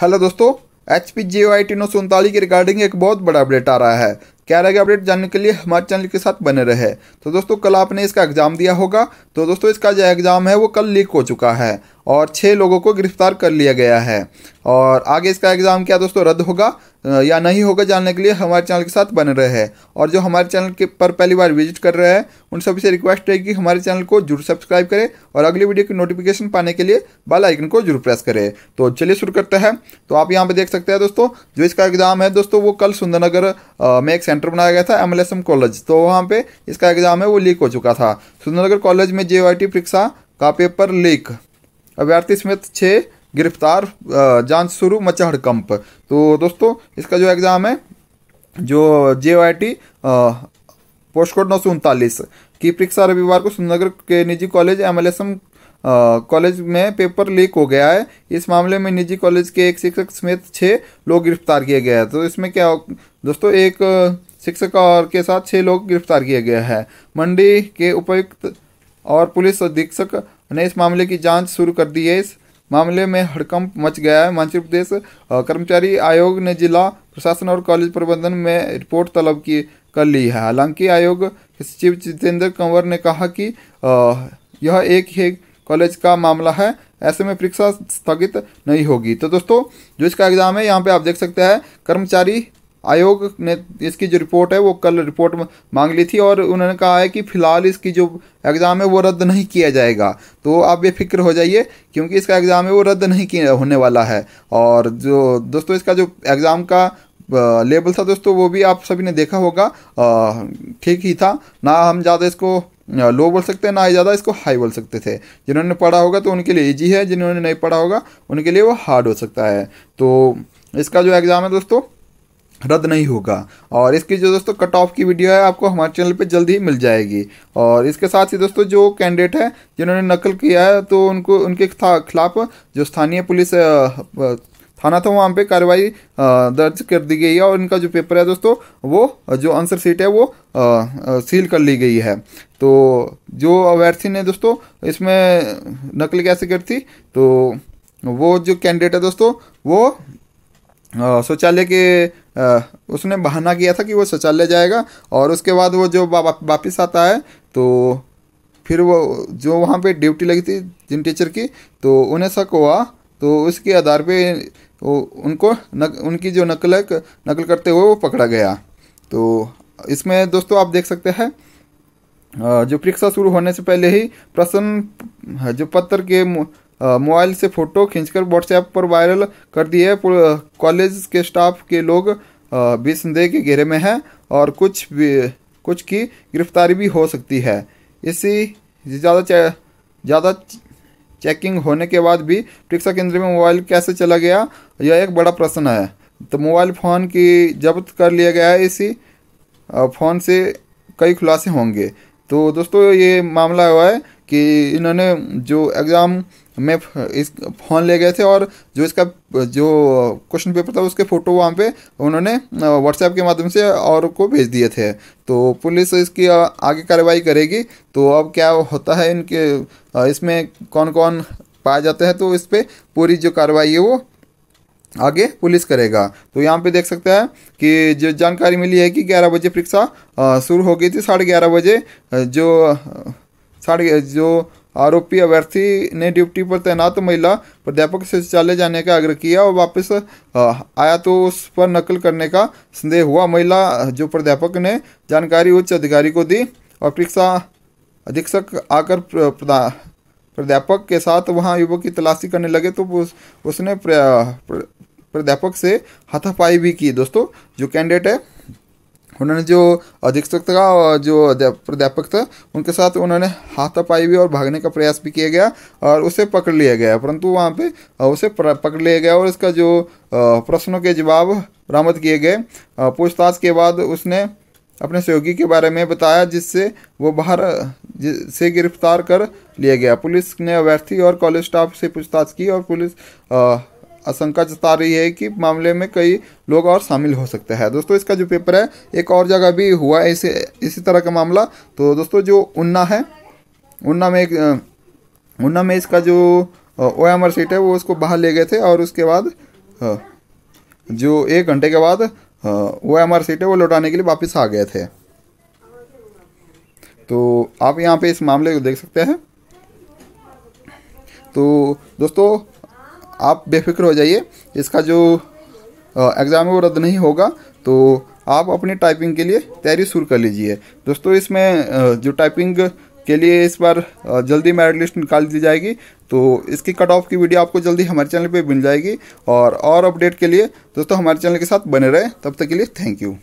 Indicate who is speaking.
Speaker 1: hello दोस्तों H P J I T नौ सौ उनतालीस के रिगार्डिंग एक बहुत बड़ा अपडेट आ रहा है क्या रहेगा अपडेट जानने के लिए हमारे चैनल के साथ बने रहे तो दोस्तों कल आपने इसका एग्जाम दिया होगा तो दोस्तों इसका जो एग्जाम है वो कल लीक हो चुका है और छः लोगों को गिरफ्तार कर लिया गया है और आगे इसका एग्ज़ाम क्या दोस्तों रद्द होगा या नहीं होगा जानने के लिए हमारे चैनल के साथ बने रहे हैं और जो हमारे चैनल के पर पहली बार विजिट कर रहे हैं उन सभी से रिक्वेस्ट है कि हमारे चैनल को जरूर सब्सक्राइब करें और अगली वीडियो की नोटिफिकेशन पाने के लिए बेल आइकन को जरूर प्रेस करें तो चलिए शुरू करते हैं तो आप यहाँ पर देख सकते हैं दोस्तों जो इसका एग्ज़ाम है दोस्तों वो कल सुंदरनगर में एक सेंटर बनाया गया था एम कॉलेज तो वहाँ पर इसका एग्ज़ाम है वो लीक हो चुका था सुंदरनगर कॉलेज में जे परीक्षा का पेपर लीक अभ्यर्थी समेत छः गिरफ्तार जांच शुरू मचहड़ कंप तो दोस्तों इसका जो एग्ज़ाम है जो J I T post code नौ सौ उनतालीस की परीक्षा रविवार को सुंदरनगर के निजी college M L S M college में पेपर लीक हो गया है इस मामले में निजी कॉलेज के एक शिक्षक समेत छः लोग गिरफ्तार किए गए हैं तो इसमें क्या दोस्तों एक शिक्षक और के साथ छः लोग गिरफ्तार किए गए हैं मंडी के उपायुक्त और पुलिस अधीक्षक ने इस मामले की जांच शुरू कर दी है इस मामले में हड़कंप मच गया है मानसिक प्रदेश कर्मचारी आयोग ने जिला प्रशासन और कॉलेज प्रबंधन में रिपोर्ट तलब की कर ली है हालांकि आयोग के सचिव जितेंद्र कंवर ने कहा कि यह एक ही कॉलेज का मामला है ऐसे में परीक्षा स्थगित नहीं होगी तो दोस्तों जो इसका एग्ज़ाम है यहाँ पे आप देख सकते हैं कर्मचारी आयोग ने इसकी जो रिपोर्ट है वो कल रिपोर्ट मांग ली थी और उन्होंने कहा है कि फिलहाल इसकी जो एग्ज़ाम है वो रद्द नहीं किया जाएगा तो आप बेफिक्र हो जाइए क्योंकि इसका एग्ज़ाम है वो रद्द नहीं किया होने वाला है और जो दोस्तों इसका जो एग्ज़ाम का लेबल था दोस्तों वो भी आप सभी ने देखा होगा ठीक ही था ना हम ज़्यादा इसको लो बोल सकते हैं ना ही ज़्यादा इसको हाई बोल सकते थे जिन्होंने पढ़ा होगा तो उनके लिए ईजी है जिन्होंने नहीं पढ़ा होगा उनके लिए वो हार्ड हो सकता है तो इसका जो एग्ज़ाम है दोस्तों रद्द नहीं होगा और इसकी जो दोस्तों कट ऑफ की वीडियो है आपको हमारे चैनल पे जल्द ही मिल जाएगी और इसके साथ ही दोस्तों जो कैंडिडेट है जिन्होंने नकल किया है तो उनको उनके खिलाफ जो स्थानीय पुलिस थाना था वहाँ पे कार्रवाई दर्ज कर दी गई है और इनका जो पेपर है दोस्तों वो जो आंसर सीट है वो सील कर ली गई है तो जो अभ्यर्थी ने दोस्तों इसमें नकल कैसे कर थी तो वो जो कैंडिडेट है दोस्तों वो शौचालय के उसने बहाना किया था कि वो शौचालय जाएगा और उसके बाद वो जो वापस आता है तो फिर वो जो वहाँ पे ड्यूटी लगी थी जिन टीचर की तो उन्हें शक हुआ तो उसके आधार पे वो उनको नक, उनकी जो नकल नकल करते हुए वो पकड़ा गया तो इसमें दोस्तों आप देख सकते हैं जो परीक्षा शुरू होने से पहले ही प्रश्न जो पत्र के मोबाइल से फ़ोटो खींचकर व्हाट्सएप पर वायरल कर दी है कॉलेज के स्टाफ के लोग भी संदेह के घेरे में हैं और कुछ भी कुछ की गिरफ्तारी भी हो सकती है इसी ज़्यादा ज़्यादा चेकिंग होने के बाद भी परीक्षा केंद्र में मोबाइल कैसे चला गया यह एक बड़ा प्रश्न है तो मोबाइल फ़ोन की जब्त कर लिया गया है इसी फ़ोन से कई खुलासे होंगे तो दोस्तों ये मामला हुआ है कि इन्होंने जो एग्ज़ाम में इस फोन ले गए थे और जो इसका जो क्वेश्चन पेपर था उसके फ़ोटो वहाँ पे उन्होंने व्हाट्सएप के माध्यम से और को भेज दिए थे तो पुलिस इसकी आगे कार्रवाई करेगी तो अब क्या होता है इनके इसमें कौन कौन पाए जाते हैं तो इस पर पूरी जो कार्रवाई है वो आगे पुलिस करेगा तो यहाँ पे देख सकते हैं कि जो जानकारी मिली है कि 11 बजे परीक्षा शुरू हो गई थी साढ़े ग्यारह बजे जो साढ़े जो आरोपी अभ्यर्थी ने ड्यूटी पर तैनात महिला प्राध्यापक से चले जाने का आग्रह किया और वापस आया तो उस पर नकल करने का संदेह हुआ महिला जो प्राध्यापक ने जानकारी उच्च अधिकारी को दी और परीक्षा अधीक्षक आकर प्राध्यापक के साथ वहां युवक की तलाशी करने लगे तो उस, उसने प्राध्यापक से हाथापाई भी की दोस्तों जो कैंडिडेट है उन्होंने जो अधीक्षक था और जो प्राध्यापक था उनके साथ उन्होंने हाथापाई भी और भागने का प्रयास भी किया गया और उसे पकड़ लिया गया परंतु वहाँ पे उसे पकड़ लिया गया और इसका जो प्रश्नों के जवाब बरामद किए गए पूछताछ के बाद उसने अपने सहयोगी के बारे में बताया जिससे वो बाहर से गिरफ्तार कर लिया गया पुलिस ने अभ्यर्थी और कॉलेज स्टाफ से पूछताछ की और पुलिस आशंका जता रही है कि मामले में कई लोग और शामिल हो सकते हैं दोस्तों इसका जो पेपर है एक और जगह भी हुआ है इसे इसी तरह का मामला तो दोस्तों जो उन्ना है उन्ना में एक उन्ना में इसका जो ओ एम आर सीट है वो उसको बाहर ले गए थे और उसके बाद जो एक घंटे के बाद ओ एम आर सीट है वो लौटाने के लिए वापस आ गए थे तो आप यहाँ पे इस मामले को देख सकते हैं तो दोस्तों आप बेफिक्र हो जाइए इसका जो एग्ज़ाम है वो रद्द नहीं होगा तो आप अपनी टाइपिंग के लिए तैयारी शुरू कर लीजिए दोस्तों इसमें जो टाइपिंग के लिए इस बार जल्दी मेरिट लिस्ट निकाल दी जाएगी तो इसकी कट ऑफ की वीडियो आपको जल्दी हमारे चैनल पे मिल जाएगी और और अपडेट के लिए दोस्तों हमारे चैनल के साथ बने रहे तब तक के लिए थैंक यू